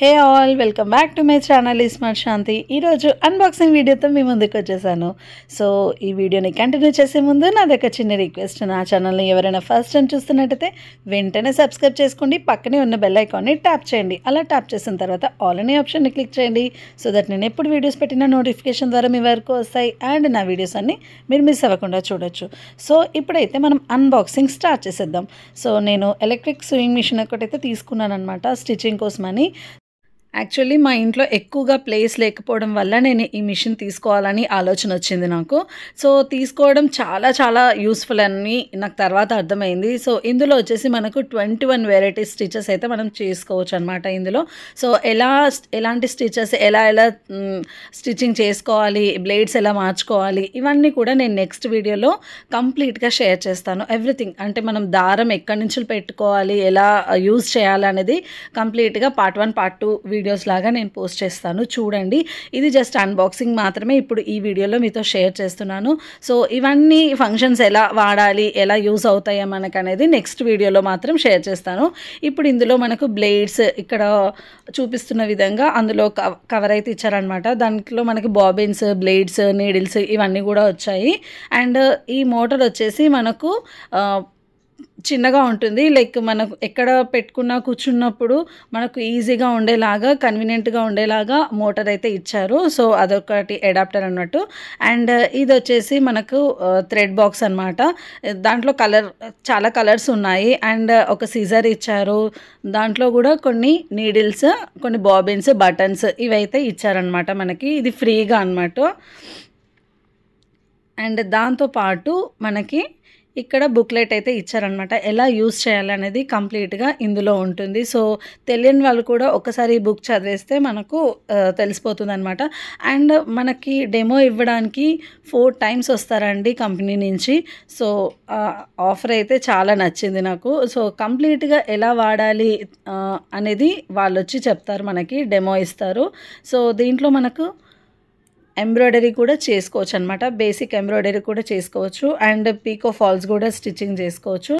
hey all welcome back to my channel smart Shanti ఈరోజు unboxing వీడియోతో మీ ముందుకు వచ్చేసాను సో ఈ వీడియోని కంటిన్యూ చేసే ముందు నా దగ్గర చిన్న రిక్వెస్ట్ నా ఛానల్ని ఎవరైనా ఫస్ట్ టైం చూస్తున్నట్టయితే వెంటనే సబ్స్క్రైబ్ చేసుకోండి పక్కనే ఉన్న బెల్ ఐకాన్ని ట్యాప్ చేయండి అలా ట్యాప్ చేసిన తర్వాత ఆల్ అనే ఆప్షన్ని క్లిక్ చేయండి సో దట్ నేను ఎప్పుడు వీడియోస్ పెట్టినా నోటిఫికేషన్ ద్వారా మీ వరకు వస్తాయి అండ్ నా వీడియోస్ అన్నీ మీరు మిస్ అవ్వకుండా చూడొచ్చు సో ఇప్పుడైతే మనం అన్బాక్సింగ్ స్టార్ట్ చేసేద్దాం సో నేను ఎలక్ట్రిక్ స్వింగ్ మిషన్ ఒకటైతే తీసుకున్నాను అనమాట స్టిచ్చింగ్ కోసమని యాక్చువల్లీ మా ఇంట్లో ఎక్కువగా ప్లేస్ లేకపోవడం వల్ల నేను ఈ మిషన్ తీసుకోవాలని ఆలోచన వచ్చింది నాకు సో తీసుకోవడం చాలా చాలా యూస్ఫుల్ అని నాకు తర్వాత అర్థమైంది సో ఇందులో వచ్చేసి మనకు ట్వంటీ వన్ వెరైటీ స్టిచ్చెస్ అయితే మనం చేసుకోవచ్చు అనమాట ఇందులో సో ఎలా ఎలాంటి స్టిచ్చెస్ ఎలా ఎలా స్టిచ్చింగ్ చేసుకోవాలి బ్లేడ్స్ ఎలా మార్చుకోవాలి ఇవన్నీ కూడా నేను నెక్స్ట్ వీడియోలో కంప్లీట్గా షేర్ చేస్తాను ఎవ్రీథింగ్ అంటే మనం దారం ఎక్కడి నుంచి పెట్టుకోవాలి ఎలా యూజ్ చేయాలనేది కంప్లీట్గా part one part two videos లాగా నేను పోస్ట్ చేస్తాను చూడండి ఇది జస్ట్ అన్బాక్సింగ్ మాత్రమే ఇప్పుడు ఈ వీడియోలో మీతో షేర్ చేస్తున్నాను సో ఇవన్నీ ఫంక్షన్స్ ఎలా వాడాలి ఎలా యూజ్ అవుతాయో మనకు అనేది నెక్స్ట్ వీడియోలో మాత్రం షేర్ చేస్తాను ఇప్పుడు ఇందులో మనకు బ్లేడ్స్ ఇక్కడ చూపిస్తున్న విధంగా అందులో కవర్ అయితే ఇచ్చారనమాట దాంట్లో మనకి బాబిన్స్ బ్లేడ్స్ నీడిల్స్ ఇవన్నీ కూడా వచ్చాయి అండ్ ఈ మోటార్ వచ్చేసి మనకు చిన్నగా ఉంటుంది లైక్ మనం ఎక్కడ పెట్టుకున్నా కూర్చున్నప్పుడు మనకు ఈజీగా ఉండేలాగా కన్వీనియంట్గా ఉండేలాగా మోటార్ అయితే ఇచ్చారు సో అదొకటి అడాప్టర్ అన్నట్టు అండ్ ఇది వచ్చేసి మనకు థ్రెడ్ బాక్స్ అనమాట దాంట్లో కలర్ చాలా కలర్స్ ఉన్నాయి అండ్ ఒక సీజర్ ఇచ్చారు దాంట్లో కూడా కొన్ని నీడిల్స్ కొన్ని బాబిన్స్ బటన్స్ ఇవైతే ఇచ్చారనమాట మనకి ఇది ఫ్రీగా అనమాట అండ్ దాంతోపాటు మనకి ఇక్కడ బుక్లెట్ అయితే ఇచ్చారనమాట ఎలా యూజ్ చేయాలనేది కంప్లీట్గా ఇందులో ఉంటుంది సో తెలియని వాళ్ళు కూడా ఒకసారి బుక్ చదివేస్తే మనకు తెలిసిపోతుంది అనమాట అండ్ మనకి డెమో ఇవ్వడానికి ఫోర్ టైమ్స్ వస్తారండి కంపెనీ నుంచి సో ఆఫర్ అయితే చాలా నచ్చింది నాకు సో కంప్లీట్గా ఎలా వాడాలి అనేది వాళ్ళు వచ్చి చెప్తారు మనకి డెమో ఇస్తారు సో దీంట్లో మనకు ఎంబ్రాయిడరీ కూడా చేసుకోవచ్చు అనమాట బేసిక్ ఎంబ్రాయిడరీ కూడా చేసుకోవచ్చు అండ్ పీకో ఫాల్స్ కూడా స్టిచ్చింగ్ చేసుకోవచ్చు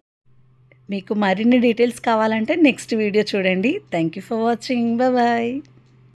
మీకు మరిన్ని డీటెయిల్స్ కావాలంటే నెక్స్ట్ వీడియో చూడండి thank you for watching bye